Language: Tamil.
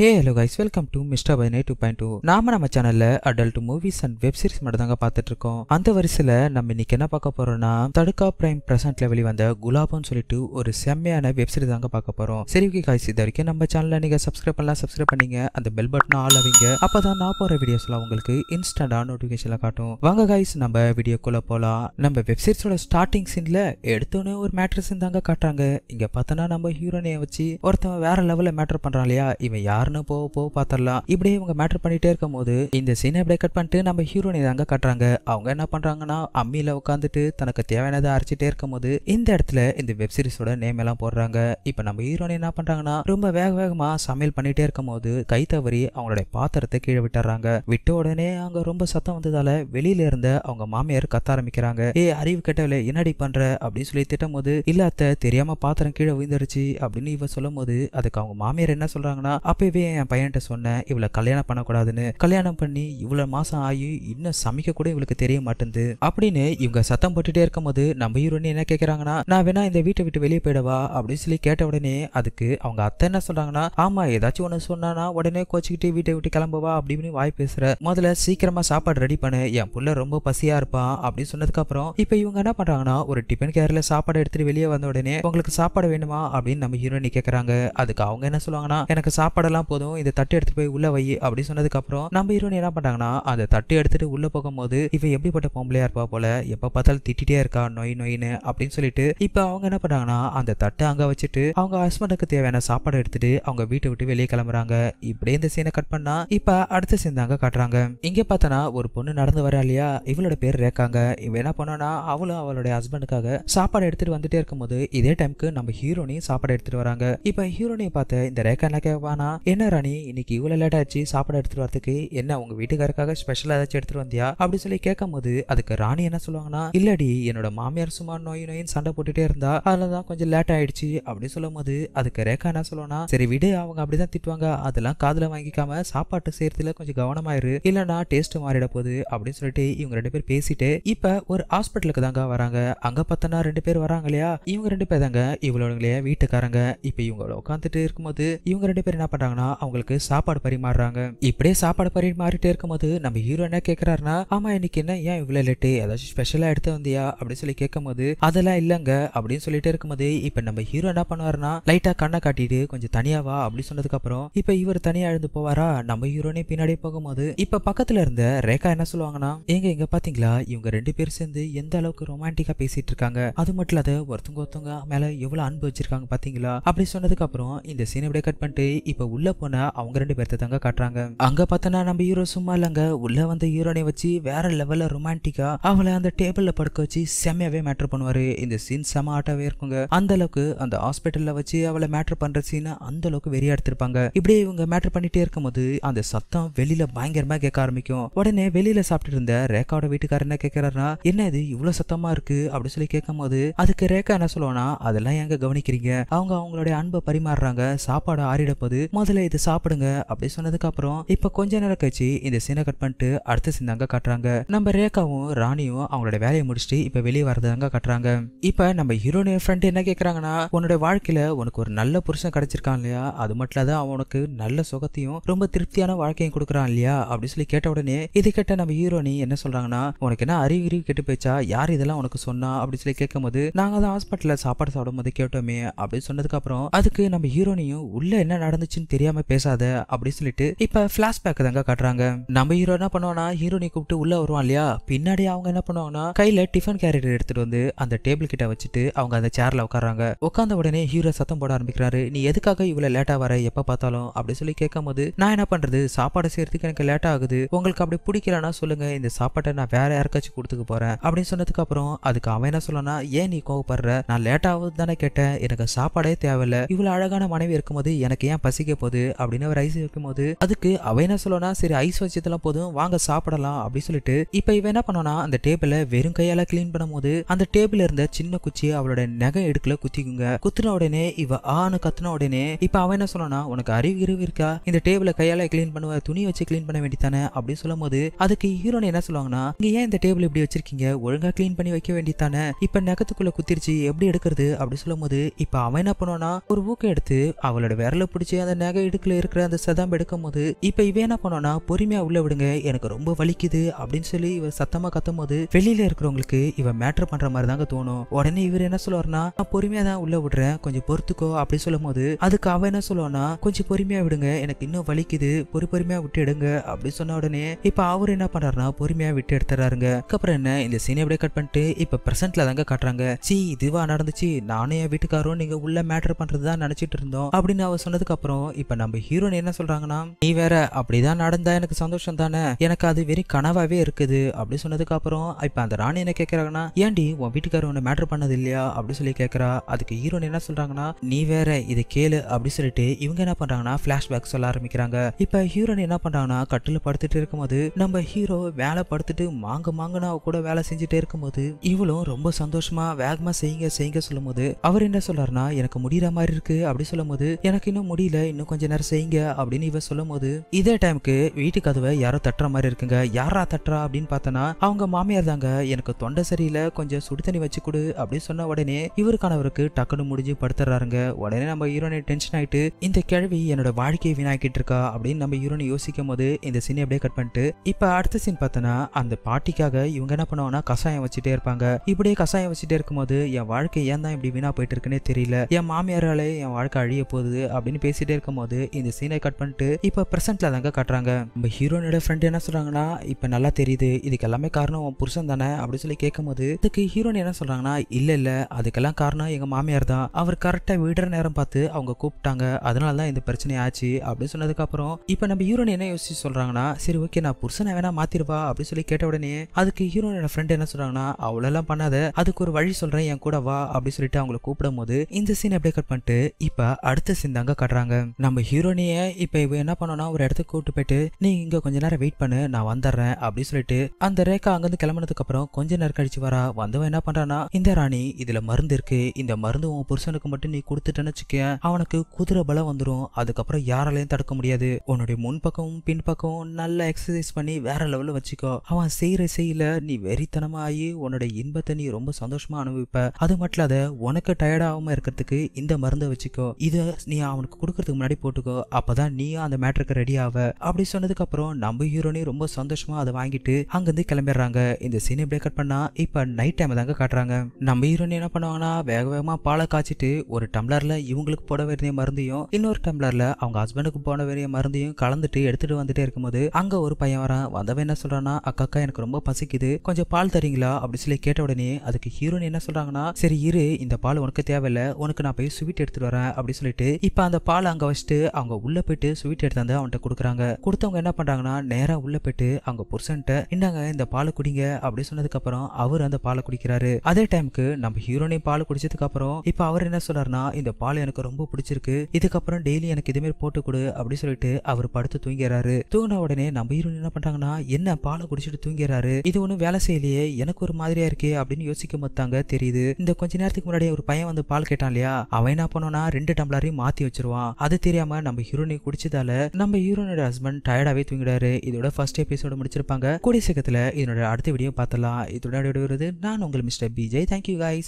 hey hello guys welcome to mister பைனே டூ பாயிண்ட் டூ நாம நம்ம சேனல்ல adult movies and web series மட்டும் தாங்க பார்த்துட்டு இருக்கோம் அந்த வரிசையில நம்ம இன்னைக்கு என்ன பார்க்க போறோம்னா தடுக்கா பிரைம் பிரசன்ட்ல வெளிவந்த குலாபம்னு சொல்லிட்டு ஒரு செம்மையான வெப் சீரிஸ் தாங்க பார்க்க போறோம் சரி ஓகே கைஸ் இது வரைக்கும் நம்ம சேனல்ல நீங்க சப்ஸ்கிரைப் பண்ணலாம் சப்ஸ்கிரைப் பண்ணீங்க அந்த பெல் பட்டன் ஆல் ஆவீங்க அப்பதான் நான் போற வீடியோஸ்லாம் உங்களுக்கு இன்ஸ்டண்டா நோட்டிபிகேஷன்ல காட்டும் வாங்க கைஸ் நம்ம வீடியோக்குள்ள போலாம் நம்ம வெப் சீரிஸோட ஸ்டார்டிங் சீன்ல எடுத்தோன்னே ஒரு மேட்ரஸ் தாங்க காட்டுறாங்க இங்க பார்த்தோன்னா நம்ம ஹீரோனையை வச்சு ஒருத்தன் வேற லெவல்ல மேட்டர் பண்றான் இல்லையா இவன் யார் யாருன்னு போக போக பார்த்துடலாம் இப்படியே இவங்க மேட்டர் பண்ணிட்டே இருக்கும் போது இந்த சீனை அப்படியே கட் பண்ணிட்டு நம்ம ஹீரோனி தாங்க கட்டுறாங்க அவங்க என்ன பண்றாங்கன்னா அம்மியில உட்காந்துட்டு தனக்கு தேவையானதை அரைச்சிட்டே இருக்கும் போது இந்த இடத்துல இந்த வெப் சீரிஸோட நேம் எல்லாம் போடுறாங்க இப்ப நம்ம ஹீரோனி என்ன பண்றாங்கன்னா ரொம்ப வேக வேகமா சமையல் பண்ணிட்டே இருக்கும் போது கை தவறி அவங்களுடைய பாத்திரத்தை கீழே விட்டுறாங்க விட்ட உடனே அங்க ரொம்ப சத்தம் வந்ததால வெளியில இருந்த அவங்க மாமியார் கத்த ஆரம்பிக்கிறாங்க ஏ அறிவு கெட்டவில்லை என்னடி பண்ற அப்படின்னு சொல்லி திட்டம் போது இல்லாத்த தெரியாம பாத்திரம் கீழே விழுந்துருச்சு அப்படின்னு இவன் சொல்லும் போது அதுக்கு அவங்க மாமியார் என்ன சொல்றாங்கன்னா அப்ப அப்போவே என் பையன்கிட்ட சொன்னேன் இவளை கல்யாணம் பண்ணக்கூடாதுன்னு கல்யாணம் பண்ணி இவ்வளோ மாதம் ஆகி இன்னும் சமைக்க கூட இவளுக்கு தெரிய மாட்டேங்குது அப்படின்னு இவங்க சத்தம் போட்டுட்டே போது நம்ம ஈரோடு என்ன கேட்கறாங்கன்னா நான் வேணா இந்த வீட்டை விட்டு வெளியே போயிடவா அப்படின்னு சொல்லி கேட்ட உடனே அதுக்கு அவங்க அத்தை என்ன சொல்றாங்கன்னா ஆமா ஏதாச்சும் ஒன்று சொன்னானா உடனே கோச்சிக்கிட்டு வீட்டை விட்டு கிளம்புவா அப்படின்னு வாய் பேசுற முதல்ல சீக்கிரமா சாப்பாடு ரெடி பண்ணு என் புள்ள ரொம்ப பசியா இருப்பான் அப்படின்னு சொன்னதுக்கு அப்புறம் இப்ப இவங்க என்ன பண்றாங்கன்னா ஒரு டிஃபன் கேர்ல சாப்பாடு எடுத்துட்டு வெளியே வந்த உடனே உங்களுக்கு சாப்பாடு வேணுமா அப்படின்னு நம்ம ஹீரோனி கேக்குறாங்க அதுக்கு அவங்க என்ன சொல்லுவாங்கன்னா எனக்கு சாப்பாடெல்லாம் போதும் இந்த தட்டு எடுத்து போய் உள்ள வை அப்படின்னு சொன்னதுக்கு அப்புறம் நம்ம ஹீரோயின் என்ன பண்ணாங்கன்னா அந்த தட்டு எடுத்துட்டு உள்ள போகும்போது இவன் எப்படிப்பட்ட பொம்பளையா இருப்பா போல எப்போ பார்த்தாலும் திட்டே இருக்கா நொய் நொயின்னு அப்படின்னு சொல்லிட்டு இப்போ அவங்க என்ன பண்ணாங்கன்னா அந்த தட்டை அங்க வச்சுட்டு அவங்க ஹஸ்பண்டுக்கு தேவையான சாப்பாடு எடுத்துட்டு அவங்க வீட்டை விட்டு வெளியே கிளம்புறாங்க இப்படியே இந்த சீனை கட் பண்ணா இப்ப அடுத்த சீன் தாங்க காட்டுறாங்க இங்கே பார்த்தோன்னா ஒரு பொண்ணு நடந்து வரா இல்லையா இவளோட பேர் ரேக்காங்க இவன் என்ன பண்ணோன்னா அவளும் அவளுடைய ஹஸ்பண்டுக்காக சாப்பாடு எடுத்துட்டு வந்துட்டே இருக்கும்போது இதே டைமுக்கு நம்ம ஹீரோனையும் சாப்பாடு எடுத்துட்டு வராங்க இப்ப ஹீரோனையும் பார்த்து இந்த ரேக்கா என்ன கேட்பானா என்ன ராணி இன்னைக்கு இவ்வளோ லேட் ஆச்சு சாப்பாடு எடுத்துட்டு வரதுக்கு என்ன உங்க வீட்டுக்காரக்காக ஸ்பெஷல் ஏதாச்சும் எடுத்துட்டு வந்தியா அப்படி சொல்லி கேட்கும் போது அதுக்கு ராணி என்ன சொல்லுவாங்கன்னா இல்லடி என்னோட மாமியார் சும்மா நோய் நோயின் சண்டை போட்டுட்டே இருந்தா அதுலதான் கொஞ்சம் லேட் ஆயிடுச்சு அப்படின்னு சொல்லும் போது அதுக்கு ரேகா என்ன சொல்லுவானா சரி விடு அவங்க அப்படிதான் திட்டுவாங்க அதெல்லாம் காதுல வாங்கிக்காம சாப்பாட்டு செய்யறதுல கொஞ்சம் கவனமாயிரு இல்லைன்னா டேஸ்ட் மாறிட போகுது அப்படின்னு சொல்லிட்டு இவங்க ரெண்டு பேர் பேசிட்டு இப்ப ஒரு ஹாஸ்பிட்டலுக்கு தாங்க வராங்க அங்க பார்த்தோன்னா ரெண்டு பேர் வராங்க இல்லையா இவங்க ரெண்டு பேர் தாங்க இவ்வளவு வீட்டுக்காரங்க இப்ப இவங்களோட உட்காந்துட்டு இருக்கும்போது இவங்க ரெண்டு பேர் என்ன பண்றாங்கன்னா தான் அவங்களுக்கு சாப்பாடு பரிமாறுறாங்க இப்படியே சாப்பாடு பரிமாறிட்டே இருக்கும்போது நம்ம ஹீரோ என்ன கேட்கிறாருன்னா ஆமா இன்னைக்கு என்ன ஏன் இவ்வளவு லேட்டு ஏதாச்சும் ஸ்பெஷலா எடுத்து வந்தியா அப்படின்னு சொல்லி கேட்கும்போது அதெல்லாம் இல்லங்க அப்படின்னு சொல்லிட்டு இருக்கும்போது இப்ப நம்ம ஹீரோ என்ன பண்ணுவாருன்னா லைட்டா கண்ணை காட்டிட்டு கொஞ்சம் தனியாவா அப்படின்னு சொன்னதுக்கு அப்புறம் இப்ப இவர் தனியா எழுந்து போவாரா நம்ம ஹீரோனே பின்னாடியே போகும்போது இப்ப பக்கத்துல இருந்த ரேகா என்ன சொல்லுவாங்கன்னா எங்க எங்க பாத்தீங்களா இவங்க ரெண்டு பேரும் சேர்ந்து எந்த அளவுக்கு ரொமான்டிக்கா பேசிட்டு இருக்காங்க அது மட்டும் இல்லாத ஒருத்தவங்க ஒருத்தவங்க மேல எவ்வளவு அன்பு வச்சிருக்காங்க பாத்தீங்களா அப்படி சொன்னதுக்கு அப்புறம் இந்த சீன் அப்படியே கட் பண்ணிட்டு இப்ப உள்ள உள்ள போன அவங்க ரெண்டு பேர்த்த தாங்க காட்டுறாங்க அங்க பார்த்தனா நம்ம ஹீரோ சும்மா இல்லைங்க உள்ள வந்த ஹீரோனை வச்சு வேற லெவல்ல ரொமான்டிக்கா அவளை அந்த டேபிள்ல படுக்க வச்சு செம்மையாவே மேட்ரு பண்ணுவாரு இந்த சீன் செம ஆட்டாவே இருக்குங்க அந்த அளவுக்கு அந்த ஹாஸ்பிட்டல்ல வச்சு அவளை மேட்ரு பண்ற சீனை அந்த அளவுக்கு வெறியா எடுத்திருப்பாங்க இப்படியே இவங்க மேட்ரு பண்ணிட்டே இருக்கும்போது அந்த சத்தம் வெளியில பயங்கரமா கேட்க ஆரம்பிக்கும் உடனே வெளியில சாப்பிட்டு இருந்த ரேகாவோட வீட்டுக்கார என்ன கேட்கிறாருன்னா என்ன இது இவ்வளவு சத்தமா இருக்கு அப்படின்னு சொல்லி கேட்கும் அதுக்கு ரேக்கா என்ன சொல்லுவானா அதெல்லாம் எங்க கவனிக்கிறீங்க அவங்க அவங்களுடைய அன்பை பரிமாறுறாங்க சாப்பாடு ஆறிடப்போது முதல்ல முதல்ல இது சாப்பிடுங்க அப்படி சொன்னதுக்கப்புறம் இப்போ கொஞ்ச நேரம் கழிச்சு இந்த சீனை கட் பண்ணிட்டு அடுத்த சீன் தாங்க நம்ம ரேகாவும் ராணியும் அவங்களோட வேலையை முடிச்சுட்டு இப்போ வெளியே வரதாங்க காட்டுறாங்க இப்போ நம்ம ஹீரோனிய ஃப்ரெண்ட் என்ன கேக்குறாங்கன்னா உன்னோட வாழ்க்கையில் உனக்கு ஒரு நல்ல புருஷன் கிடைச்சிருக்கான் இல்லையா அது மட்டும் இல்லாத அவனுக்கு நல்ல சுகத்தையும் ரொம்ப திருப்தியான வாழ்க்கையும் கொடுக்குறான் இல்லையா அப்படின்னு சொல்லி கேட்ட உடனே இது கேட்ட நம்ம ஹீரோனி என்ன சொல்கிறாங்கன்னா உனக்கு என்ன அறிகுறி கெட்டு போயிச்சா யார் இதெல்லாம் உனக்கு சொன்னா அப்படின்னு சொல்லி கேட்கும்போது நாங்க தான் ஹாஸ்பிட்டலில் சாப்பாடு சாப்பிடும் போது கேட்டோமே அப்படின்னு சொன்னதுக்கப்புறம் அதுக்கு நம்ம ஹீரோனியும் உள்ள என்ன நடந்துச்சுன்னு தெரியாது தெரியாம பேசாத அப்படின்னு சொல்லிட்டு இப்ப பிளாஷ்பேக் தாங்க காட்டுறாங்க நம்ம ஹீரோ என்ன ஹீரோ நீ கூப்பிட்டு உள்ள வருவான் இல்லையா பின்னாடி அவங்க என்ன பண்ணுவாங்கன்னா கையில டிஃபன் கேரியர் எடுத்துட்டு வந்து அந்த டேபிள் கிட்ட வச்சுட்டு அவங்க அந்த சேர்ல உட்காராங்க உட்காந்த உடனே ஹீரோ சத்தம் போட ஆரம்பிக்கிறாரு நீ எதுக்காக இவ்வளவு லேட்டா வர எப்ப பார்த்தாலும் அப்படின்னு சொல்லி கேட்கும் போது நான் என்ன பண்றது சாப்பாடு செய்யறதுக்கு எனக்கு லேட் ஆகுது உங்களுக்கு அப்படி பிடிக்கலன்னா சொல்லுங்க இந்த சாப்பாட்டை நான் வேற யாருக்காச்சும் கொடுத்துக்க போறேன் அப்படின்னு சொன்னதுக்கு அப்புறம் அதுக்கு அவன் என்ன சொல்லனா ஏன் நீ கோவப்படுற நான் லேட் ஆகுது தானே கேட்டேன் எனக்கு சாப்பாடே தேவையில்ல இவ்வளவு அழகான மனைவி இருக்கும்போது எனக்கு ஏன் பசிக்க போகுது போகுது அப்படின்னு அவர் ஐஸ் போது அதுக்கு அவ என்ன சொல்லனா சரி ஐஸ் வச்சதுலாம் போதும் வாங்க சாப்பிடலாம் அப்படின்னு சொல்லிட்டு இப்ப இவ என்ன பண்ணனா அந்த டேபிள வெறும் கையால கிளீன் பண்ணும் போது அந்த டேபிள் இருந்த சின்ன குச்சி அவளோட நகை எடுக்கல குத்திக்குங்க குத்துன உடனே இவ ஆணு கத்துன உடனே இப்ப அவன் என்ன சொல்லனா உனக்கு அறிவு இருவு இருக்கா இந்த டேபிள கையால கிளீன் பண்ணுவ துணி வச்சு கிளீன் பண்ண வேண்டித்தானே அப்படின்னு சொல்லும் போது அதுக்கு ஹீரோன் என்ன சொல்லுவாங்கன்னா நீங்க ஏன் இந்த டேபிள் இப்படி வச்சிருக்கீங்க ஒழுங்கா கிளீன் பண்ணி வைக்க வேண்டித்தானே இப்ப நகத்துக்குள்ள குத்திருச்சு எப்படி எடுக்கிறது அப்படின்னு சொல்லும் போது இப்ப அவன் என்ன பண்ணுவானா ஒரு ஊக்க எடுத்து அவளோட விரல பிடிச்சி அந்த நகை இடுக்குல இருக்கிற அந்த சதாம் எடுக்கும் போது இப்ப இவ என்ன பண்ணோம்னா பொறுமையா உள்ள விடுங்க எனக்கு ரொம்ப வலிக்குது அப்படின்னு சொல்லி இவ சத்தமா கத்தும் போது வெளியில இருக்கிறவங்களுக்கு இவ மேட்ரு பண்ற மாதிரி தாங்க தோணும் உடனே இவர் என்ன சொல்லுவார்னா நான் பொறுமையா தான் உள்ள விடுறேன் கொஞ்சம் பொறுத்துக்கோ அப்படின்னு சொல்லும் போது அதுக்கு அவ என்ன சொல்லுவானா கொஞ்சம் பொறுமையா விடுங்க எனக்கு இன்னும் வலிக்குது பொறு பொறுமையா விட்டு எடுங்க அப்படின்னு சொன்ன உடனே இப்ப அவர் என்ன பண்றாருன்னா பொறுமையா விட்டு எடுத்துறாருங்க அதுக்கப்புறம் என்ன இந்த சீனை அப்படியே கட் பண்ணிட்டு இப்ப பிரசன்ட்ல தாங்க காட்டுறாங்க சி இதுவா நடந்துச்சு நானும் என் நீங்க உள்ள மேட்ரு பண்றதுதான் நினைச்சிட்டு இருந்தோம் அப்படின்னு அவ சொன்னதுக்கு அப்புறம் இப்ப இப்போ நம்ம ஹீரோன் என்ன சொல்கிறாங்கன்னா நீ வேற அப்படிதான் நடந்தா எனக்கு சந்தோஷம் தானே எனக்கு அது வெறும் கனவாவே இருக்குது அப்படி சொன்னதுக்கு அப்புறம் இப்போ அந்த ராணி என்ன கேட்குறாங்கன்னா ஏன்டி உன் வீட்டுக்காரர் உன்னை மேட்ரு பண்ணது இல்லையா அப்படின்னு சொல்லி கேட்குறா அதுக்கு ஹீரோன் என்ன சொல்கிறாங்கன்னா நீ வேற இது கேளு அப்படி சொல்லிட்டு இவங்க என்ன பண்ணுறாங்கன்னா ஃப்ளாஷ்பேக் சொல்ல ஆரம்பிக்கிறாங்க இப்போ ஹீரோன் என்ன பண்ணுறாங்கன்னா கட்டில் படுத்துட்டு இருக்கும்போது நம்ம ஹீரோ வேலை படுத்துட்டு மாங்க மாங்கனா கூட வேலை செஞ்சுட்டே இருக்கும்போது இவளும் ரொம்ப சந்தோஷமா வேகமா செய்யுங்க செய்யுங்க சொல்லும் போது அவர் என்ன சொல்றாருன்னா எனக்கு முடியற மாதிரி இருக்கு அப்படி சொல்லும் போது எனக்கு இன்னும் முடியல இன்னும் கொஞ்சம் இன்ஜினியர் நேரம் செய்யுங்க அப்படின்னு இவ சொல்லும் போது இதே டைமுக்கு வீட்டு கதவை யாரோ தட்டுற மாதிரி இருக்குங்க யாரா தட்டுறா அப்படின்னு பார்த்தனா அவங்க மாமியார் தாங்க எனக்கு தொண்டை சரியில்லை கொஞ்சம் சுடு தண்ணி வச்சு கொடு அப்படின்னு சொன்ன உடனே இவருக்கானவருக்கு டக்குனு முடிஞ்சு படுத்துறாருங்க உடனே நம்ம ஹீரோனை டென்ஷன் ஆயிட்டு இந்த கிழவி என்னோட வாழ்க்கையை வீணாக்கிட்டு இருக்கா அப்படின்னு நம்ம ஹீரோனை யோசிக்கும் போது இந்த சீனை அப்படியே கட் பண்ணிட்டு இப்ப அடுத்த சீன் பார்த்தனா அந்த பாட்டிக்காக இவங்க என்ன பண்ணுவாங்கன்னா கஷாயம் வச்சுட்டே இருப்பாங்க இப்படியே கஷாயம் வச்சுட்டே இருக்கும்போது என் வாழ்க்கை ஏன் தான் இப்படி வீணா போயிட்டு இருக்குன்னே தெரியல என் மாமியாராலே என் வாழ்க்கை அழிய போகுது அப்படின்னு பேசிட்டே இருக்கும்போது வந்து இந்த சீனை கட் பண்ணிட்டு இப்போ ப்ரெசென்ட்ல தாங்க காட்டுறாங்க நம்ம ஹீரோனோட ஃப்ரெண்ட் என்ன சொல்றாங்கன்னா இப்போ நல்லா தெரியுது இதுக்கு எல்லாமே காரணம் உன் புருஷன் தானே அப்படின்னு சொல்லி கேட்கும் போது இதுக்கு ஹீரோன் என்ன சொல்றாங்கன்னா இல்ல இல்ல அதுக்கெல்லாம் காரணம் எங்க மாமியார் தான் அவர் கரெக்டா விடுற நேரம் பார்த்து அவங்க கூப்பிட்டாங்க அதனால தான் இந்த பிரச்சனை ஆச்சு அப்படின்னு சொன்னதுக்கு அப்புறம் இப்போ நம்ம ஹீரோன் என்ன யோசிச்சு சொல்றாங்கன்னா சரி ஓகே நான் புருஷனை வேணா மாத்திருவா அப்படின்னு சொல்லி கேட்ட உடனே அதுக்கு ஹீரோனோட ஃப்ரெண்ட் என்ன சொல்றாங்கன்னா அவளெல்லாம் பண்ணாத அதுக்கு ஒரு வழி சொல்றேன் என் கூட வா அப்படின்னு சொல்லிட்டு அவங்களை கூப்பிடும் போது இந்த சீன் அப்படியே கட் பண்ணிட்டு இப்ப அடுத்த சீன் தாங்க கட்டுறாங்க நம்ம நம்ம ஹீரோனியை இப்போ இவ என்ன பண்ணோம்னா ஒரு இடத்துக்கு கூப்பிட்டு போயிட்டு நீ இங்கே கொஞ்ச நேரம் வெயிட் பண்ணு நான் வந்துடுறேன் அப்படின்னு சொல்லிட்டு அந்த ரேகா அங்கேருந்து கிளம்பினதுக்கு அப்புறம் கொஞ்ச நேரம் கழிச்சு வரா வந்தவன் என்ன பண்றானா இந்த ராணி இதுல மருந்து இருக்கு இந்த மருந்து உன் புருஷனுக்கு மட்டும் நீ கொடுத்துட்டேன்னு வச்சுக்க அவனுக்கு குதிரை பலம் வந்துடும் அதுக்கப்புறம் யாராலையும் தடுக்க முடியாது உன்னுடைய முன்பக்கம் பின்பக்கம் பின்பக்கமும் நல்லா எக்ஸசைஸ் பண்ணி வேற லெவலில் வச்சுக்கோ அவன் செய்கிற செய்யல நீ வெறித்தனமா ஆகி உன்னோட இன்பத்தை நீ ரொம்ப சந்தோஷமா அனுபவிப்ப அது மட்டும் இல்லாத உனக்கு டயர்டாகாம இருக்கிறதுக்கு இந்த மருந்தை வச்சுக்கோ இதை நீ அவனுக்கு கொடுக்கறதுக்கு முன்னாடி போட்டுக்கோ அப்பதான் நீயும் அந்த மேட்டருக்கு ரெடி ஆவ அப்படி சொன்னதுக்கு அப்புறம் நம்ம ஹீரோனே ரொம்ப சந்தோஷமா அதை வாங்கிட்டு அங்கிருந்து கிளம்பிடுறாங்க இந்த சீன் இப்படியே கட் பண்ணா இப்ப நைட் டைம் தாங்க காட்டுறாங்க நம்ம ஹீரோனி என்ன பண்ணுவாங்கன்னா வேக வேகமா பாலை காய்ச்சிட்டு ஒரு டம்ளர்ல இவங்களுக்கு போட வேண்டிய மருந்தையும் இன்னொரு டம்ளர்ல அவங்க ஹஸ்பண்டுக்கு போட வேண்டிய மருந்தையும் கலந்துட்டு எடுத்துட்டு வந்துட்டே இருக்கும்போது அங்க ஒரு பையன் வரான் வந்தவன் என்ன சொல்றான்னா அக்காக்கா எனக்கு ரொம்ப பசிக்குது கொஞ்சம் பால் தரீங்களா அப்படின்னு சொல்லி கேட்ட உடனே அதுக்கு ஹீரோன் என்ன சொல்றாங்கன்னா சரி இரு இந்த பால் உனக்கு தேவையில்ல உனக்கு நான் போய் ஸ்வீட் எடுத்துட்டு வரேன் அப்படின்னு சொல்லிட்டு இப்ப அந்த பால் அங்க வச்சுட்டு சொல்லிட்டு அவங்க உள்ள போயிட்டு ஸ்வீட் எடுத்து வந்து அவன்கிட்ட கொடுக்குறாங்க கொடுத்தவங்க என்ன பண்ணுறாங்கன்னா நேராக உள்ள போயிட்டு அவங்க புருஷன்ட்ட இந்தாங்க இந்த பாலை குடிங்க அப்படின்னு சொன்னதுக்கு அப்புறம் அவர் அந்த பாலை குடிக்கிறாரு அதே டைமுக்கு நம்ம ஹீரோனையும் பால் குடிச்சதுக்கு அப்புறம் அவர் என்ன சொல்றாருன்னா இந்த பால் எனக்கு ரொம்ப பிடிச்சிருக்கு இதுக்கப்புறம் டெய்லி எனக்கு இதுமாரி போட்டு கொடு அப்படின்னு சொல்லிட்டு அவர் படுத்து தூங்கிறாரு தூங்கின உடனே நம்ம ஹீரோன் என்ன பண்ணுறாங்கன்னா என்ன பாலை குடிச்சிட்டு தூங்கிறாரு இது ஒன்றும் வேலை செய்யலையே எனக்கு ஒரு மாதிரியா இருக்கே அப்படின்னு யோசிக்க மாத்தாங்க தெரியுது இந்த கொஞ்ச நேரத்துக்கு முன்னாடி ஒரு பையன் வந்து பால் கேட்டான் இல்லையா அவன் என்ன பண்ணோன்னா ரெண்டு டம்ளரையும் மாத்தி வச்சிருவான் அது தெரியாம தெரியாம நம்ம ஹீரோனை குடிச்சதால நம்ம ஹீரோனோட ஹஸ்பண்ட் டயர்டாவே தூங்கிடாரு இதோட ஃபர்ஸ்ட் எபிசோட முடிச்சிருப்பாங்க கூடிய சீக்கிரத்துல இதனோட அடுத்த வீடியோ பார்த்தலாம் இதோட விடுவது நான் உங்கள் மிஸ்டர் பிஜே தேங்க்யூ காய்ஸ்